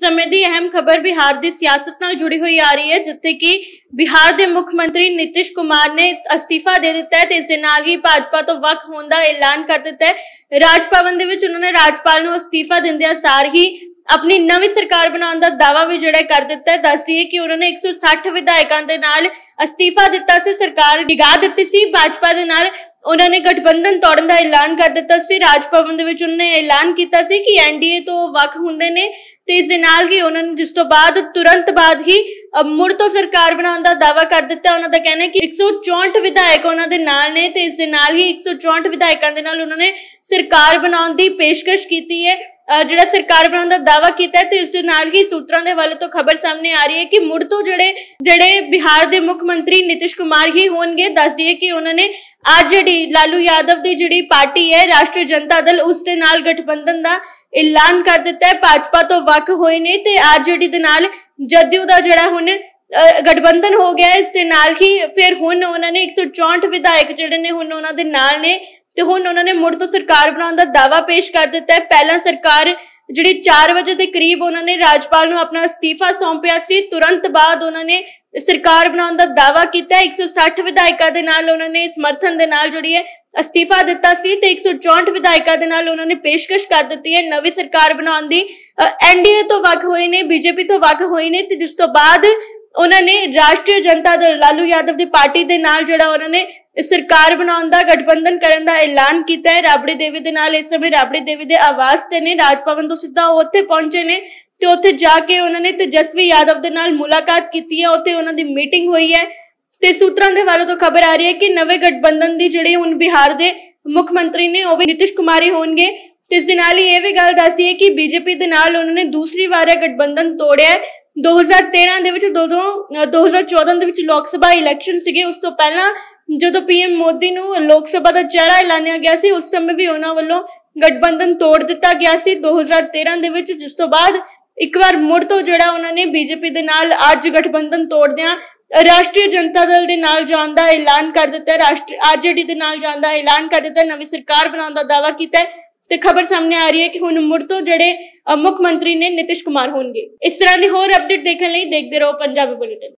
ਸਮੇਂ ਦੀ ਅਹਿਮ ਖਬਰ ਬਿਹਾਰ ਦੀ ਸਿਆਸਤ ਨਾਲ ਜੁੜੀ ਹੋਈ ਆ ਰਹੀ ਹੈ ਜਿੱਥੇ ਕਿ ਬਿਹਾਰ ਦੇ ਮੁੱਖ ਮੰਤਰੀ ਨਿਤਿਸ਼ ਕੁਮਾਰ ਨੇ ਅਸਤੀਫਾ ਦੇ ਦਿੱਤਾ ਹੈ ਤੇ ਇਸ ਦੇ ਨਾਲ ਹੀ ਭਾਜਪਾ ਤੋਂ ਵੱਖ ਹੋਣ ਦਾ ਐਲਾਨ ਕਰ ਦਿੱਤਾ ਹੈ ਰਾਜ ਭਵਨ ਦੇ ਵਿੱਚ ਉਹਨਾਂ ਨੇ ਰਾਜਪਾਲ ਨੂੰ ਅਸਤੀਫਾ ਦਿੰਦਿਆਂ ਸਾਰ ਹੀ ਆਪਣੀ ਨਵੀਂ ਸਰਕਾਰ ਬਣਾਉਣ ਦਾ ਦਾਵਾ ਵੀ ਜਿਹੜਾ ਕਰ ਦਿੱਤਾ ਹੈ ਦੱਸਦੀ ਹੈ ਕਿ ਉਹਨਾਂ ਨੇ 160 ਵਿਧਾਇਕਾਂ ਦੇ ਨਾਲ ਅਸਤੀਫਾ ਦਿੱਤਾ ਸੀ ਸਰਕਾਰ ਡਿਗਾ ਦਿੱਤੀ ਸੀ ਭਾਜਪਾ ਦੇ ਨਾਲ ਉਹਨਾਂ ਨੇ ਗਠਬੰਧਨ ਤੋੜਨ ਦਾ ਐਲਾਨ ਕਰ ਦਿੱਤਾ ਸੀ ਰਾਜ ਭਵਨ ਦੇ ਵਿੱਚ ਉਹਨੇ ਐਲਾਨ ਕੀਤਾ ਸੀ ਕਿ ਐਨਡੀਏ ਤੋਂ ਵੱਖ ਹੁੰਦੇ ਨੇ ਤੇ ਇਸ ਦੇ ਨਾਲ ਹੀ ਉਹਨਾਂ ਨੇ ਜਿਸ ਤੋਂ ਬਾਅਦ ਤੁਰੰਤ ਬਾਅਦ ਹੀ ਮੁੜ ਤੋਂ ਸਰਕਾਰ ਬਣਾਉਣ ਦਾ ਦਾਵਾ ਕਰ ਦਿੱਤਾ ਉਹਨਾਂ ਦਾ ਕਹਿਣਾ ਹੈ ਕਿ 164 ਵਿਧਾਇਕ ਉਹਨਾਂ ਦੇ ਨਾਲ ਨੇ ਤੇ ਇਸ ਦੇ ਨਾਲ ਹੀ 164 ਵਿਧਾਇਕਾਂ ਦੇ ਨਾਲ ਉਹਨਾਂ ਨੇ ਸਰਕਾਰ ਬਣਾਉਣ ਦੀ ਪੇਸ਼ਕਸ਼ ਕੀਤੀ ਹੈ ਜਿਹੜਾ ਸਰਕਾਰ ਬਣਾਉਣ ਦਾ ਦਾਵਾ ਕੀਤਾ ਤੇ ਇਸ ਦੇ ਨਾਲ ਹੀ ਸੂਤਰਾਂ ਦੇ ਵੱਲ ਤੋਂ ਖਬਰ ਸਾਹਮਣੇ ਆ ਰਹੀ ਹੈ ਕਿ ਮੁੜ ਤੋਂ ਜਿਹੜੇ ਜਿਹੜੇ ਬਿਹਾਰ ਦੇ ਮੁੱਖ ਮੰਤਰੀ ਨਿਤਿਸ਼ ਕੁਮਾਰ ਹੀ ਹੋਣਗੇ ਦੱਸ ਦਈਏ ਕਿ ਉਹਨਾਂ ਨੇ ਅੱਜ ਜਿਹੜੀ ਲਾਲੂ ਯਾਦਵ ਦੀ ਜਿਹੜੀ ਪਾਰਟੀ ਹੈ ਰਾਸ਼ਟਰੀ ਜਨਤਾ ਦਲ ਉਸ ਦੇ ਨਾਲ ਗਠਬੰਧਨ ਦਾ ਐਲਾਨ ਕਰ ਦਿੱਤਾ ਹੈ ਭਾਜਪਾ ਤੋਂ ਵੱਖ ਹੋਏ ਨੇ ਤੇ ਅੱਜ ਜਿਹੜੀ ਦੇ ਨਾਲ ਜਦਯੂ ਦਾ ਜਿਹੜਾ ਹੁਣ ਗਠਬੰਧਨ ਹੋ ਗਿਆ ਇਸ ਦੇ ਨਾਲ ਹੀ ਫਿਰ ਹੁਣ ਉਹਨਾਂ ਨੇ 164 ਵਿਧਾਇਕ ਜਿਹੜੇ ਨੇ ਹੁਣ ਉਹਨਾਂ ਦੇ ਨਾਲ ਨੇ ਤੇ ਹੁਣ ਉਹਨਾਂ ਨੇ ਮੁੜ ਤੋਂ ਸਰਕਾਰ ਬਣਾਉਣ ਦਾ ਦਾਵਾ ਪੇਸ਼ ਕਰ ਦਿੱਤਾ ਹੈ ਪਹਿਲਾਂ ਸਰਕਾਰ ਜਿਹੜੀ 4 ਵਜੇ ਦੇ ਕਰੀਬ ਉਹਨਾਂ ਨੇ ਰਾਜਪਾਲ ਨੂੰ ਆਪਣਾ ਅਸਤੀਫਾ ਸੌਂਪਿਆ ਸੀ ਤੁਰੰਤ ਬਾਅਦ ਉਹਨਾਂ ਨੇ ਸਰਕਾਰ ਬਣਾਉਣ ਦਾ ਦਾਵਾ ਕੀਤਾ 160 ਵਿਧਾਇਕਾਂ ਦੇ ਨਾਲ ਉਹਨਾਂ ਨੇ ਸਮਰਥਨ ਦੇ ਨਾਲ ਜਿਹੜੀ ਹੈ ਅਸਤੀਫਾ ਦਿੱਤਾ ਸੀ ਤੇ 164 ਵਿਧਾਇਕਾਂ ਦੇ ਨਾਲ ਉਹਨਾਂ ਨੇ ਪੇਸ਼ਕਸ਼ ਕਰ ਦਿੱਤੀ ਹੈ ਨਵੀਂ ਸਰਕਾਰ ਬਣਾਉਣ ਦੀ ਐਨਡੀਏ ਤੋਂ ਵੱਖ ਹੋਏ ਨੇ ਬੀਜੇਪੀ ਤੋਂ ਵੱਖ ਹੋਏ ਨੇ ਤੇ ਜਿਸ ਤੋਂ ਬਾਅਦ ਉਹਨਾਂ ਨੇ ਰਾਸ਼ਟਰੀ ਜਨਤਾ ਦਲ ਲਾਲੂ ਯਾਦਵ ਦੀ ਪਾਰਟੀ ਦੇ ਨਾਲ ਜਿਹੜਾ ਉਹਨਾਂ ਨੇ ਸਰਕਾਰ ਬਣਾਉਣ ਦਾ ਗਠਬੰਧਨ ਕਰਨ ਦਾ ਐਲਾਨ ਕੀਤਾ ਹੈ ਰਾਬੜੀ ਦੇਵੀ ਦੇ ਨਾਲ ਇਸ ਸਮੇਂ ਰਾਬੜੀ ਦੇਵੀ ਦੇ ਆਵਾਸ ਤੇ ਨੇ ਰਾਜ ਭਵਨ ਤੋਂ ਸਿੱਧਾ ਉੱਥੇ ਪਹੁੰਚੇ ਨੇ ਤੇ ਉੱਥੇ ਜਾ ਕੇ ਉਹਨਾਂ ਨੇ ਤੇਜਸਵੀ ਯਾਦਵ ਦੇ ਨਾਲ ਮੁਲਾਕਾਤ ਕੀਤੀ ਹੈ ਉੱਥੇ ਉਹਨਾਂ ਦੀ ਮੀਟਿੰਗ ਹੋਈ ਹੈ ਤੇ ਸੂਤਰਾਂ ਦੇ ਵੱਲੋਂ ਤੋਂ ਖਬਰ ਆ ਰਹੀ ਹੈ ਕਿ ਨਵੇਂ ਗਠਬੰਧਨ ਦੀ ਜਿਹੜੇ ਹੁਣ ਬਿਹਾਰ ਦੇ ਮੁੱਖ ਮੰਤਰੀ ਨੇ ਉਹ ਵੀ ਨਿਤਿਸ਼ ਕੁਮਾਰੀ ਹੋਣਗੇ ਤੇ ਇਸ ਦੇ ਨਾਲ ਹੀ ਇਹ ਵੀ ਗੱਲ ਦੱਸਦੀ ਹੈ ਕਿ ਬੀਜੇਪੀ ਦੇ ਨਾਲ ਉਹਨਾਂ ਨੇ ਦੂਸਰੀ ਵਾਰ ਗਠਬੰਧਨ ਤੋੜਿਆ ਹੈ 2013 ਦੇ ਵਿੱਚ ਦੋਦੋਂ 2014 ਦੇ ਵਿੱਚ ਲੋਕ ਸਭਾ ਇਲੈਕਸ਼ਨ ਸੀਗੇ ਉਸ ਤੋਂ ਪਹਿਲਾਂ ਜਦੋਂ ਪੀਐਮ ਮੋਦੀ ਨੂੰ ਲੋਕ ਸਭਾ ਦਾ ਚਿਹਰਾ ਐਲਾਨਿਆ ਗਿਆ ਸੀ ਉਸ ਸਮੇਂ ਵੀ ਉਹਨਾਂ ਵੱਲੋਂ ਗਠਬੰਧਨ ਤੋੜ ਦਿੱਤਾ ਗਿਆ ਸੀ 2013 ਦੇ ਵਿੱਚ ਜਿਸ ਤੋਂ ਬਾਅਦ ਇੱਕ ਵਾਰ ਮੁੜ ਤੋਂ ਜਿਹੜਾ ਉਹਨਾਂ ਨੇ ਬੀਜੇਪੀ ਦੇ ਨਾਲ ਅੱਜ ਗਠਬੰਧਨ ਤੋੜਦਿਆਂ ਰਾਸ਼ਟਰੀ ਜਨਤਾ ਦਲ ਦੇ ਨਾਲ ਜਾਣ ਦਾ ਐਲਾਨ ਕਰ ਦਿੱਤਾ ਰਾਸ਼ਟਰ ਆਰਜੇਡੀ ਦੇ ਨਾਲ ਜਾਣ ਦਾ ਐਲਾਨ ਕਰ ਦਿੱਤਾ ਨਵੀਂ ਸਰਕਾਰ ਬਣਾਉਣ ਦਾ ਦਾਵਾ ਕੀਤਾ ਤੇ ਖਬਰ ਸਾਹਮਣੇ ਆ ਰਹੀ ਹੈ ਕਿ ਹੁਣ ਮੁੜ ਤੋਂ ਜਿਹੜੇ ਮੁੱਖ ਮੰਤਰੀ ਨੇ ਨਿਤਿਸ਼ ਕੁਮਾਰ ਹੋਣਗੇ ਇਸ ਤਰ੍ਹਾਂ ਦੀ ਹੋਰ ਅਪਡੇਟ ਦੇਖਣ ਲਈ ਦੇਖਦੇ ਰਹੋ ਪੰਜਾਬੀ ਬੁਲੇਟਿਨ